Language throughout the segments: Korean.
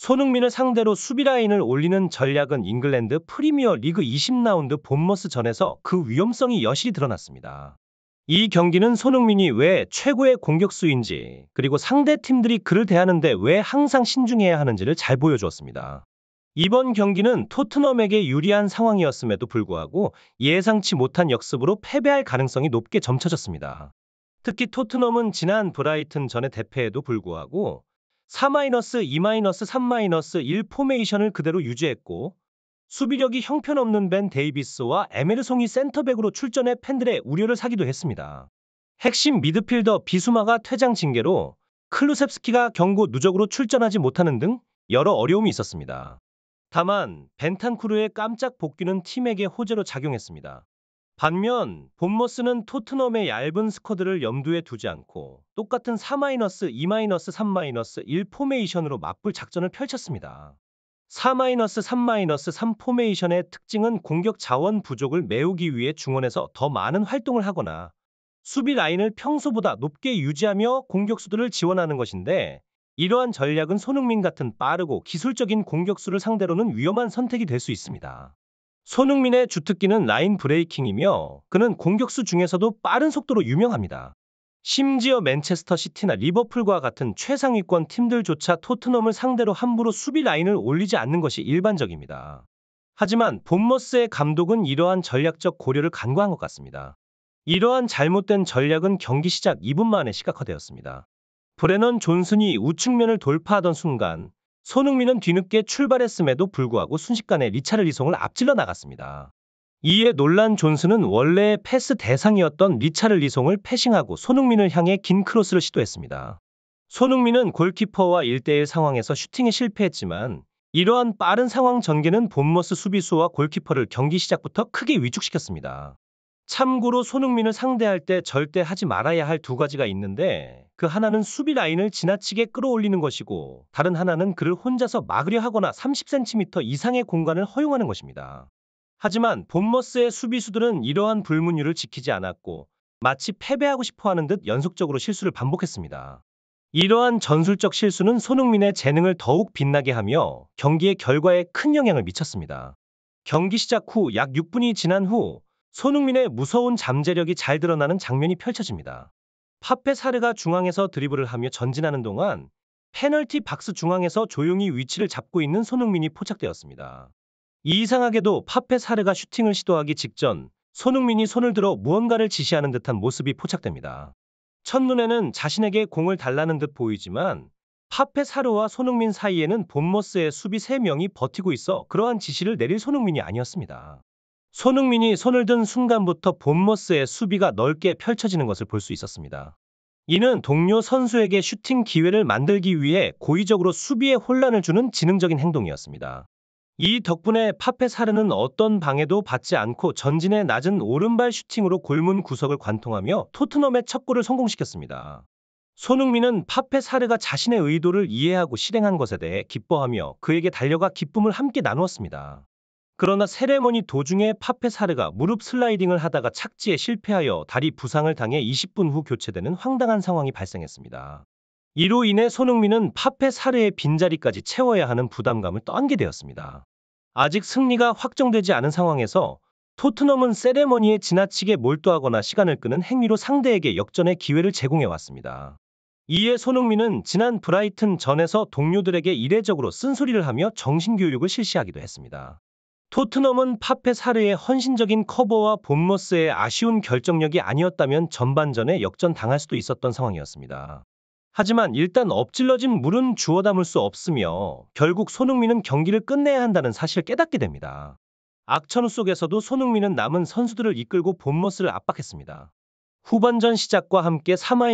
손흥민을 상대로 수비 라인을 올리는 전략은 잉글랜드 프리미어 리그 20라운드 본머스 전에서 그 위험성이 여실히 드러났습니다. 이 경기는 손흥민이 왜 최고의 공격수인지 그리고 상대 팀들이 그를 대하는데 왜 항상 신중해야 하는지를 잘 보여주었습니다. 이번 경기는 토트넘에게 유리한 상황이었음에도 불구하고 예상치 못한 역습으로 패배할 가능성이 높게 점쳐졌습니다. 특히 토트넘은 지난 브라이튼 전의 대패에도 불구하고 4-2-3-1 포메이션을 그대로 유지했고 수비력이 형편없는 벤 데이비스와 에메르송이 센터백으로 출전해 팬들의 우려를 사기도 했습니다. 핵심 미드필더 비수마가 퇴장 징계로 클루셉스키가 경고 누적으로 출전하지 못하는 등 여러 어려움이 있었습니다. 다만 벤탄쿠르의 깜짝 복귀는 팀에게 호재로 작용했습니다. 반면 본머스는 토트넘의 얇은 스쿼드를 염두에 두지 않고 똑같은 4-2-3-1 포메이션으로 맞불 작전을 펼쳤습니다. 4-3-3 포메이션의 특징은 공격 자원 부족을 메우기 위해 중원에서 더 많은 활동을 하거나 수비 라인을 평소보다 높게 유지하며 공격수들을 지원하는 것인데 이러한 전략은 손흥민 같은 빠르고 기술적인 공격수를 상대로는 위험한 선택이 될 수 있습니다. 손흥민의 주특기는 라인 브레이킹이며 그는 공격수 중에서도 빠른 속도로 유명합니다. 심지어 맨체스터 시티나 리버풀과 같은 최상위권 팀들조차 토트넘을 상대로 함부로 수비 라인을 올리지 않는 것이 일반적입니다. 하지만 본머스의 감독은 이러한 전략적 고려를 간과한 것 같습니다. 이러한 잘못된 전략은 경기 시작 2분 만에 시각화되었습니다. 브레넌 존슨이 우측면을 돌파하던 순간 손흥민은 뒤늦게 출발했음에도 불구하고 순식간에 리차를리송을 앞질러 나갔습니다. 이에 논란 존슨은 원래 패스 대상이었던 리차를리송을 패싱하고 손흥민을 향해 긴 크로스를 시도했습니다. 손흥민은 골키퍼와 1대1 상황에서 슈팅에 실패했지만 이러한 빠른 상황 전개는 본머스 수비수와 골키퍼를 경기 시작부터 크게 위축시켰습니다. 참고로 손흥민을 상대할 때 절대 하지 말아야 할 두 가지가 있는데 그 하나는 수비 라인을 지나치게 끌어올리는 것이고 다른 하나는 그를 혼자서 막으려 하거나 30cm 이상의 공간을 허용하는 것입니다. 하지만 본머스의 수비수들은 이러한 불문율을 지키지 않았고 마치 패배하고 싶어 하는 듯 연속적으로 실수를 반복했습니다. 이러한 전술적 실수는 손흥민의 재능을 더욱 빛나게 하며 경기의 결과에 큰 영향을 미쳤습니다. 경기 시작 후 약 6분이 지난 후 손흥민의 무서운 잠재력이 잘 드러나는 장면이 펼쳐집니다. 파페 사르가 중앙에서 드리블을 하며 전진하는 동안 페널티 박스 중앙에서 조용히 위치를 잡고 있는 손흥민이 포착되었습니다. 이상하게도 파페 사르가 슈팅을 시도하기 직전 손흥민이 손을 들어 무언가를 지시하는 듯한 모습이 포착됩니다. 첫눈에는 자신에게 공을 달라는 듯 보이지만 파페 사르와 손흥민 사이에는 본머스의 수비 3명이 버티고 있어 그러한 지시를 내릴 손흥민이 아니었습니다. 손흥민이 손을 든 순간부터 본머스의 수비가 넓게 펼쳐지는 것을 볼 수 있었습니다. 이는 동료 선수에게 슈팅 기회를 만들기 위해 고의적으로 수비에 혼란을 주는 지능적인 행동이었습니다. 이 덕분에 파페사르는 어떤 방해도 받지 않고 전진의 낮은 오른발 슈팅으로 골문 구석을 관통하며 토트넘의 첫 골을 성공시켰습니다. 손흥민은 파페사르가 자신의 의도를 이해하고 실행한 것에 대해 기뻐하며 그에게 달려가 기쁨을 함께 나누었습니다. 그러나 세레머니 도중에 파페사르가 무릎 슬라이딩을 하다가 착지에 실패하여 다리 부상을 당해 20분 후 교체되는 황당한 상황이 발생했습니다. 이로 인해 손흥민은 파페사르의 빈자리까지 채워야 하는 부담감을 떠안게 되었습니다. 아직 승리가 확정되지 않은 상황에서 토트넘은 세레머니에 지나치게 몰두하거나 시간을 끄는 행위로 상대에게 역전의 기회를 제공해왔습니다. 이에 손흥민은 지난 브라이튼 전에서 동료들에게 이례적으로 쓴소리를 하며 정신교육을 실시하기도 했습니다. 토트넘은 파페 사례의 헌신적인 커버와 본머스의 아쉬운 결정력이 아니었다면 전반전에 역전당할 수도 있었던 상황이었습니다. 하지만 일단 엎질러진 물은 주워 담을 수 없으며 결국 손흥민은 경기를 끝내야 한다는 사실을 깨닫게 됩니다. 악천후 속에서도 손흥민은 남은 선수들을 이끌고 본머스를 압박했습니다. 후반전 시작과 함께 3 3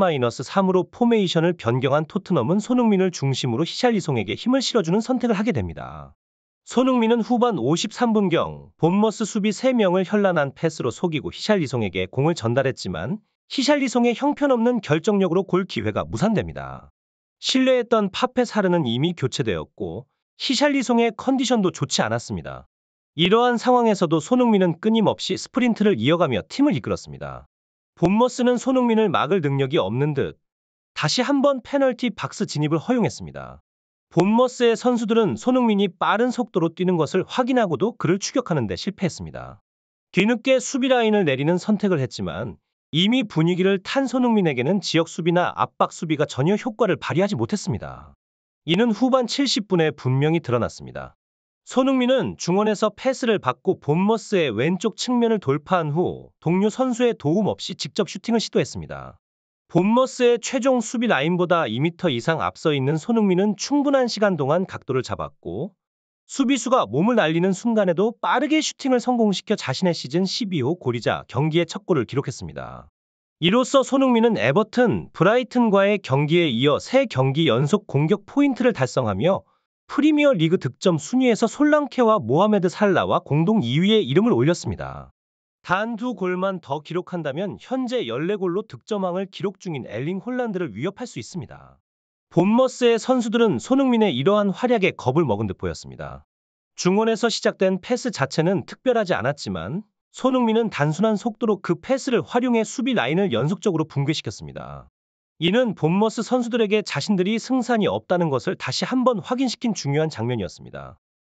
3으로 포메이션을 변경한 토트넘은 손흥민을 중심으로 히샬리송에게 힘을 실어주는 선택을 하게 됩니다. 손흥민은 후반 53분경 본머스 수비 3명을 현란한 패스로 속이고 히샬리송에게 공을 전달했지만 히샬리송의 형편없는 결정력으로 골 기회가 무산됩니다. 신뢰했던 파페사르는 이미 교체되었고 히샬리송의 컨디션도 좋지 않았습니다. 이러한 상황에서도 손흥민은 끊임없이 스프린트를 이어가며 팀을 이끌었습니다. 본머스는 손흥민을 막을 능력이 없는 듯 다시 한번 페널티 박스 진입을 허용했습니다. 본머스의 선수들은 손흥민이 빠른 속도로 뛰는 것을 확인하고도 그를 추격하는 데 실패했습니다. 뒤늦게 수비 라인을 내리는 선택을 했지만 이미 분위기를 탄 손흥민에게는 지역 수비나 압박 수비가 전혀 효과를 발휘하지 못했습니다. 이는 후반 70분에 분명히 드러났습니다. 손흥민은 중원에서 패스를 받고 본머스의 왼쪽 측면을 돌파한 후 동료 선수의 도움 없이 직접 슈팅을 시도했습니다. 본머스의 최종 수비 라인보다 2m 이상 앞서 있는 손흥민은 충분한 시간 동안 각도를 잡았고 수비수가 몸을 날리는 순간에도 빠르게 슈팅을 성공시켜 자신의 시즌 12호 고리자 경기의 첫 골을 기록했습니다. 이로써 손흥민은 에버튼, 브라이튼과의 경기에 이어 세 경기 연속 공격 포인트를 달성하며 프리미어 리그 득점 순위에서 솔랑케와 모하메드 살라와 공동 2위에 이름을 올렸습니다. 단두 골만 더 기록한다면 현재 14골로 득점왕을 기록 중인 엘링 홀란드를 위협할 수 있습니다. 본머스의 선수들은 손흥민의 이러한 활약에 겁을 먹은 듯 보였습니다. 중원에서 시작된 패스 자체는 특별하지 않았지만 손흥민은 단순한 속도로 그 패스를 활용해 수비 라인을 연속적으로 붕괴시켰습니다. 이는 본머스 선수들에게 자신들이 승산이 없다는 것을 다시 한번 확인시킨 중요한 장면이었습니다.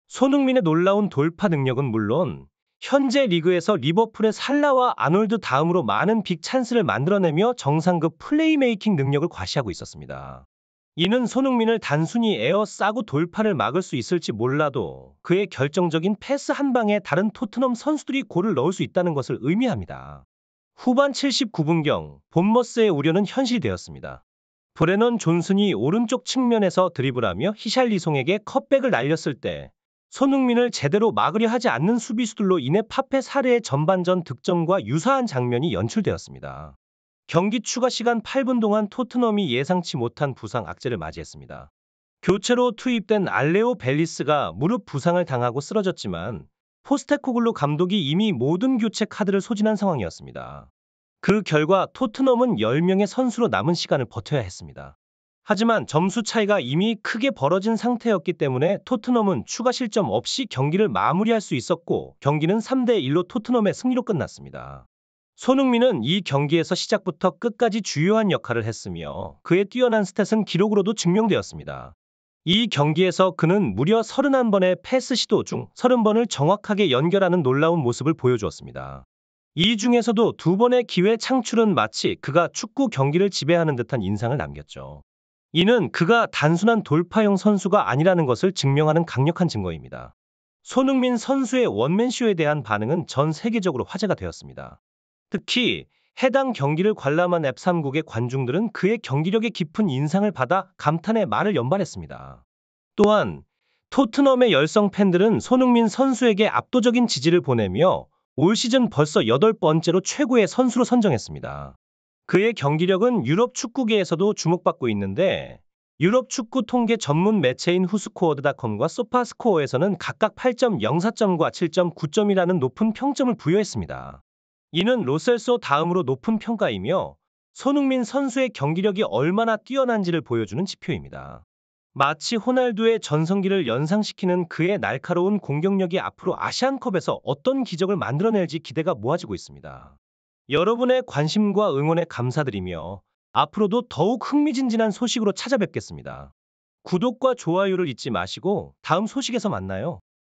손흥민의 놀라운 돌파 능력은 물론 현재 리그에서 리버풀의 살라와 아놀드 다음으로 많은 빅 찬스를 만들어내며 정상급 플레이메이킹 능력을 과시하고 있었습니다. 이는 손흥민을 단순히 에어 싸고 돌파를 막을 수 있을지 몰라도 그의 결정적인 패스 한 방에 다른 토트넘 선수들이 골을 넣을 수 있다는 것을 의미합니다. 후반 79분경 본머스의 우려는 현실 되었습니다. 브레넌 존슨이 오른쪽 측면에서 드리블하며 히샬리송에게 컵백을 날렸을 때 손흥민을 제대로 막으려 하지 않는 수비수들로 인해 파페 사례의 전반전 득점과 유사한 장면이 연출되었습니다. 경기 추가 시간 8분 동안 토트넘이 예상치 못한 부상 악재를 맞이했습니다. 교체로 투입된 알레오 벨리스가 무릎 부상을 당하고 쓰러졌지만 포스테코글로 감독이 이미 모든 교체 카드를 소진한 상황이었습니다. 그 결과 토트넘은 10명의 선수로 남은 시간을 버텨야 했습니다. 하지만 점수 차이가 이미 크게 벌어진 상태였기 때문에 토트넘은 추가 실점 없이 경기를 마무리할 수 있었고 경기는 3대1로 토트넘의 승리로 끝났습니다. 손흥민은 이 경기에서 시작부터 끝까지 주요한 역할을 했으며 그의 뛰어난 스탯은 기록으로도 증명되었습니다. 이 경기에서 그는 무려 31번의 패스 시도 중 30번을 정확하게 연결하는 놀라운 모습을 보여주었습니다. 이 중에서도 두 번의 기회 창출은 마치 그가 축구 경기를 지배하는 듯한 인상을 남겼죠. 이는 그가 단순한 돌파형 선수가 아니라는 것을 증명하는 강력한 증거입니다. 손흥민 선수의 원맨쇼에 대한 반응은 전 세계적으로 화제가 되었습니다. 특히 해당 경기를 관람한 앱3국의 관중들은 그의 경기력에 깊은 인상을 받아 감탄의 말을 연발했습니다. 또한 토트넘의 열성 팬들은 손흥민 선수에게 압도적인 지지를 보내며 올 시즌 벌써 8번째로 최고의 선수로 선정했습니다. 그의 경기력은 유럽 축구계에서도 주목받고 있는데 유럽 축구 통계 전문 매체인 후스코어드닷컴과 소파스코어에서는 각각 8.04점과 7.9점이라는 높은 평점을 부여했습니다. 이는 로셀소 다음으로 높은 평가이며 손흥민 선수의 경기력이 얼마나 뛰어난지를 보여주는 지표입니다. 마치 호날두의 전성기를 연상시키는 그의 날카로운 공격력이 앞으로 아시안컵에서 어떤 기적을 만들어낼지 기대가 모아지고 있습니다. 여러분의 관심과 응원에 감사드리며 앞으로도 더욱 흥미진진한 소식으로 찾아뵙겠습니다. 구독과 좋아요를 잊지 마시고 다음 소식에서 만나요.